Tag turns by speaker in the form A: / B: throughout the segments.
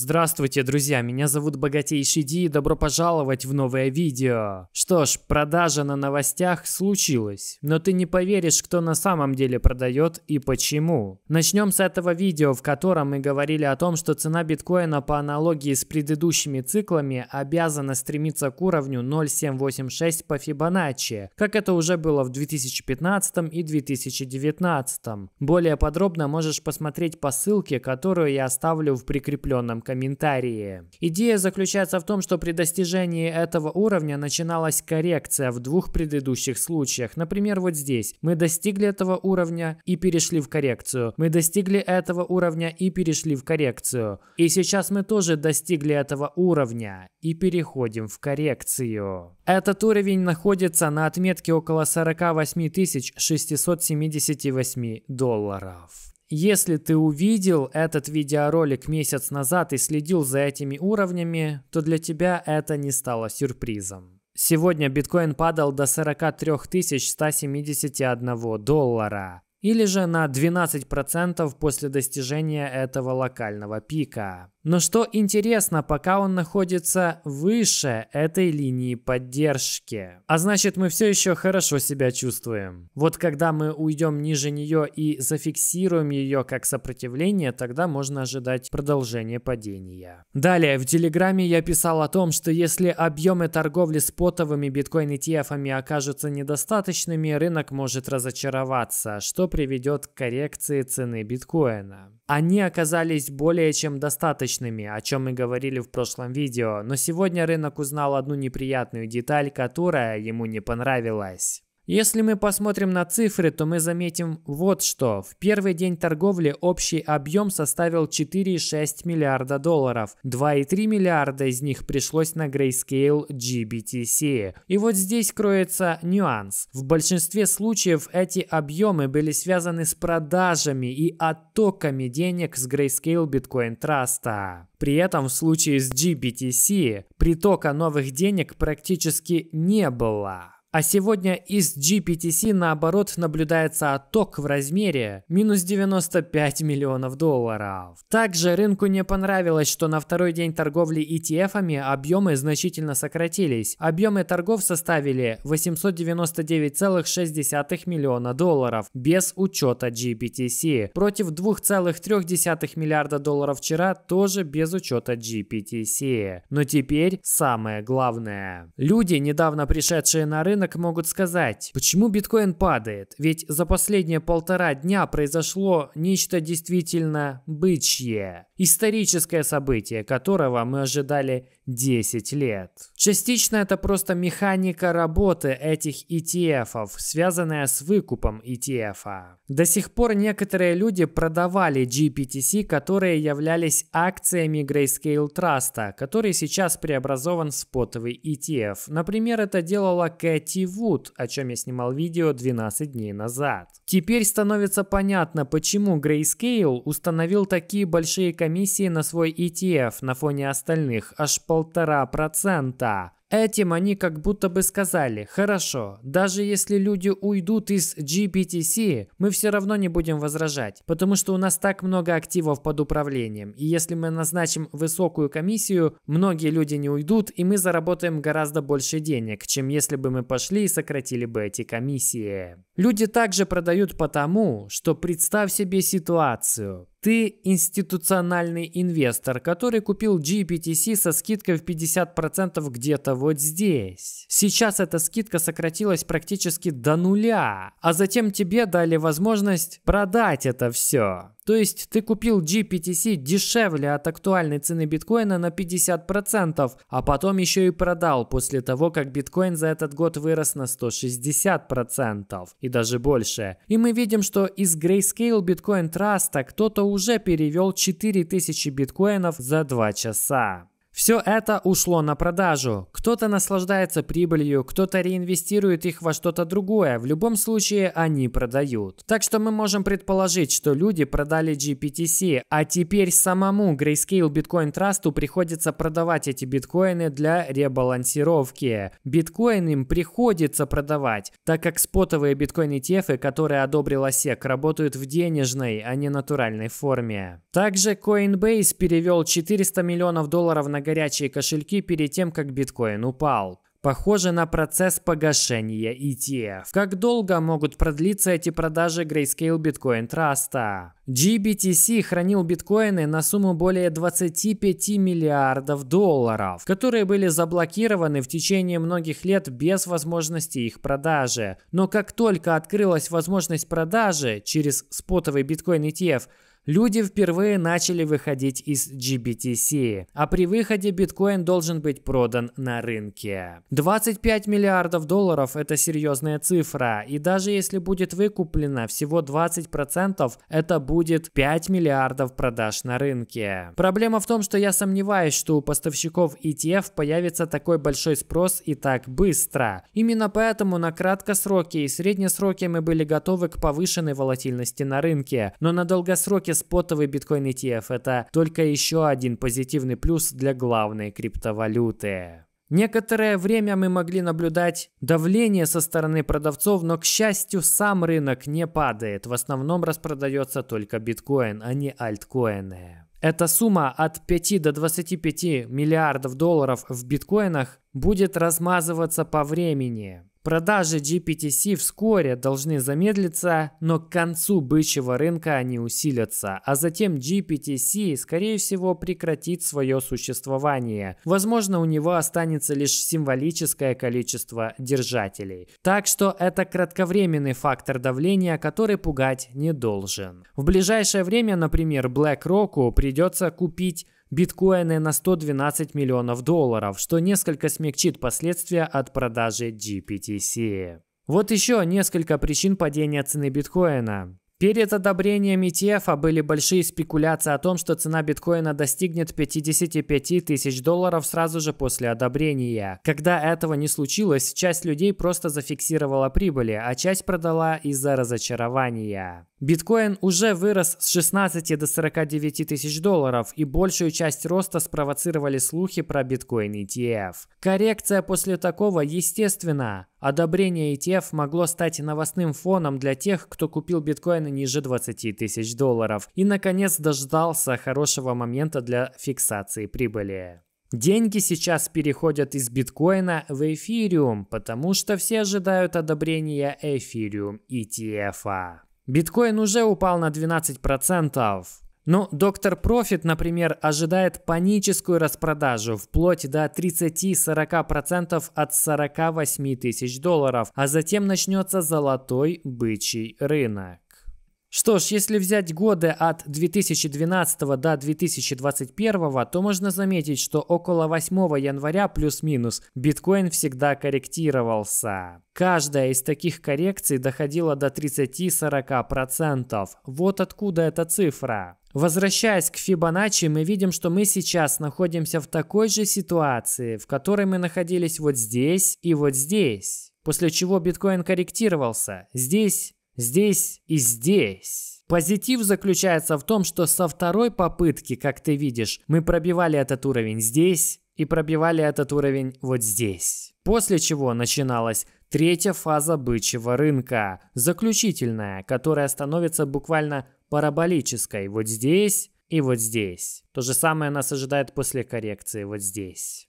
A: Здравствуйте, друзья, меня зовут Богатейший Ди и добро пожаловать в новое видео. Что ж, продажа на новостях случилась, но ты не поверишь, кто на самом деле продает и почему. Начнем с этого видео, в котором мы говорили о том, что цена биткоина по аналогии с предыдущими циклами обязана стремиться к уровню 0.786 по Фибоначчи, как это уже было в 2015 и 2019. Более подробно можешь посмотреть по ссылке, которую я оставлю в прикрепленном комментарии. Идея заключается в том, что при достижении этого уровня начиналась коррекция в двух предыдущих случаях. Например, вот здесь. Мы достигли этого уровня и перешли в коррекцию. Мы достигли этого уровня и перешли в коррекцию. И сейчас мы тоже достигли этого уровня и переходим в коррекцию. Этот уровень находится на отметке около 48 678 долларов. Если ты увидел этот видеоролик месяц назад и следил за этими уровнями, то для тебя это не стало сюрпризом. Сегодня биткоин падал до 43 171 доллара, или же на 12% после достижения этого локального пика. Но что интересно, пока он находится выше этой линии поддержки. А значит, мы все еще хорошо себя чувствуем. Вот когда мы уйдем ниже нее и зафиксируем ее как сопротивление, тогда можно ожидать продолжения падения. Далее, в Телеграме я писал о том, что если объемы торговли спотовыми биткоин-ETF окажутся недостаточными, рынок может разочароваться, что приведет к коррекции цены биткоина они оказались более чем достаточными, о чем мы говорили в прошлом видео, но сегодня рынок узнал одну неприятную деталь, которая ему не понравилась. Если мы посмотрим на цифры, то мы заметим вот что. В первый день торговли общий объем составил 4,6 миллиарда долларов. 2,3 миллиарда из них пришлось на Grayscale GBTC. И вот здесь кроется нюанс. В большинстве случаев эти объемы были связаны с продажами и оттоками денег с Grayscale Bitcoin Trust. При этом в случае с GBTC притока новых денег практически не было. А сегодня из GPTC наоборот наблюдается отток в размере минус 95 миллионов долларов. Также рынку не понравилось, что на второй день торговли ETF-ами объемы значительно сократились. Объемы торгов составили 899,6 миллиона долларов без учета GPTC против 2,3 миллиарда долларов вчера тоже без учета GPTC. Но теперь самое главное. Люди, недавно пришедшие на рынок, рынок могут сказать, почему биткоин падает, ведь за последние полтора дня произошло нечто действительно бычье. Историческое событие, которого мы ожидали 10 лет. Частично это просто механика работы этих ETF, связанная с выкупом ETF. До сих пор некоторые люди продавали GPTC, которые являлись акциями Grayscale Trust, который сейчас преобразован в спотовый ETF. Например, это делала Кэти Вуд, о чем я снимал видео 12 дней назад. Теперь становится понятно, почему Grayscale установил такие большие комиссии на свой ETF на фоне остальных, аж пол полтора процента. Этим они как будто бы сказали, хорошо, даже если люди уйдут из GPTC, мы все равно не будем возражать, потому что у нас так много активов под управлением, и если мы назначим высокую комиссию, многие люди не уйдут, и мы заработаем гораздо больше денег, чем если бы мы пошли и сократили бы эти комиссии. Люди также продают потому, что представь себе ситуацию. Ты институциональный инвестор, который купил GPTC со скидкой в 50% где-то вот здесь. Сейчас эта скидка сократилась практически до нуля, а затем тебе дали возможность продать это все. То есть ты купил GPTC дешевле от актуальной цены биткоина на 50%, а потом еще и продал после того, как биткоин за этот год вырос на 160% и даже больше. И мы видим, что из Grayscale Bitcoin Trust кто-то уже перевел 4000 биткоинов за 2 часа. Все это ушло на продажу. Кто-то наслаждается прибылью, кто-то реинвестирует их во что-то другое. В любом случае они продают. Так что мы можем предположить, что люди продали GPTC, а теперь самому Grayscale Bitcoin Trust приходится продавать эти биткоины для ребалансировки. Биткоин им приходится продавать, так как спотовые биткоин ETF, которые одобрил SEC, работают в денежной, а не натуральной форме. Также Coinbase перевел 400 миллионов долларов на горячие кошельки перед тем, как биткоин упал. Похоже на процесс погашения ETF. Как долго могут продлиться эти продажи Grayscale Bitcoin Trust? GBTC хранил биткоины на сумму более 25 миллиардов долларов, которые были заблокированы в течение многих лет без возможности их продажи. Но как только открылась возможность продажи через спотовый биткоин ETF, Люди впервые начали выходить из GBTC, а при выходе биткоин должен быть продан на рынке. 25 миллиардов долларов – это серьезная цифра, и даже если будет выкуплено всего 20%, это будет 5 миллиардов продаж на рынке. Проблема в том, что я сомневаюсь, что у поставщиков ETF появится такой большой спрос и так быстро. Именно поэтому на краткосроке и среднесроке мы были готовы к повышенной волатильности на рынке, но на долгосроке спотовый биткоин ETF – это только еще один позитивный плюс для главной криптовалюты. Некоторое время мы могли наблюдать давление со стороны продавцов, но, к счастью, сам рынок не падает. В основном распродается только биткоин, а не альткоины. Эта сумма от 5 до 25 миллиардов долларов в биткоинах будет размазываться по времени. Продажи GPTC вскоре должны замедлиться, но к концу бычьего рынка они усилятся, а затем GPTC, скорее всего, прекратит свое существование. Возможно, у него останется лишь символическое количество держателей. Так что это кратковременный фактор давления, который пугать не должен. В ближайшее время, например, BlackRock придется купить биткоины на 112 миллионов долларов, что несколько смягчит последствия от продажи GPTC. Вот еще несколько причин падения цены биткоина. Перед одобрением ETF были большие спекуляции о том, что цена биткоина достигнет 55 тысяч долларов сразу же после одобрения. Когда этого не случилось, часть людей просто зафиксировала прибыли, а часть продала из-за разочарования. Биткоин уже вырос с 16 до 49 тысяч долларов, и большую часть роста спровоцировали слухи про биткоин ETF. Коррекция после такого естественна. Одобрение ETF могло стать новостным фоном для тех, кто купил биткоины ниже 20 тысяч долларов и, наконец, дождался хорошего момента для фиксации прибыли. Деньги сейчас переходят из биткоина в эфириум, потому что все ожидают одобрения эфириум ETF. -а. Биткоин уже упал на 12%. но доктор Профит, например, ожидает паническую распродажу вплоть до 30-40% от 48 тысяч долларов, а затем начнется золотой бычий рынок. Что ж, если взять годы от 2012 до 2021, то можно заметить, что около 8 января плюс-минус биткоин всегда корректировался. Каждая из таких коррекций доходила до 30-40%. Вот откуда эта цифра. Возвращаясь к Фибоначчи, мы видим, что мы сейчас находимся в такой же ситуации, в которой мы находились вот здесь и вот здесь. После чего биткоин корректировался. Здесь Здесь и здесь. Позитив заключается в том, что со второй попытки, как ты видишь, мы пробивали этот уровень здесь и пробивали этот уровень вот здесь. После чего начиналась третья фаза бычьего рынка, заключительная, которая становится буквально параболической вот здесь и вот здесь. То же самое нас ожидает после коррекции вот здесь.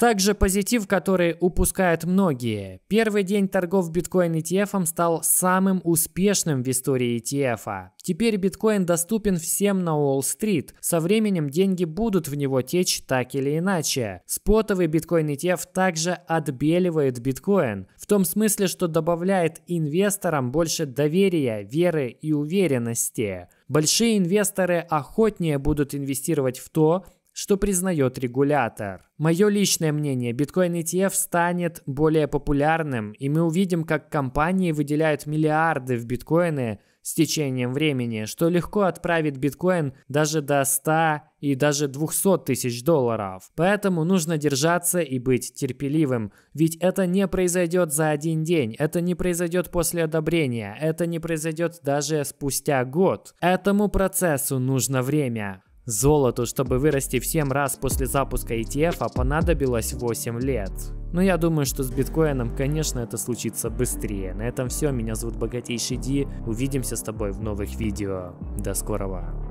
A: Также позитив, который упускают многие. Первый день торгов биткоин ETF стал самым успешным в истории ETF. Теперь биткоин доступен всем на Уолл-стрит. Со временем деньги будут в него течь так или иначе. Спотовый биткоин ETF также отбеливает биткоин. В том смысле, что добавляет инвесторам больше доверия, веры и уверенности. Большие инвесторы охотнее будут инвестировать в то, что признает регулятор. Мое личное мнение, биткоин ETF станет более популярным, и мы увидим, как компании выделяют миллиарды в биткоины с течением времени, что легко отправит биткоин даже до 100 и даже 200 тысяч долларов. Поэтому нужно держаться и быть терпеливым, ведь это не произойдет за один день, это не произойдет после одобрения, это не произойдет даже спустя год. Этому процессу нужно время. Золоту, чтобы вырасти в 7 раз после запуска ETF -а, понадобилось 8 лет. Но я думаю, что с биткоином, конечно, это случится быстрее. На этом все, меня зовут Богатейший Ди, увидимся с тобой в новых видео. До скорого.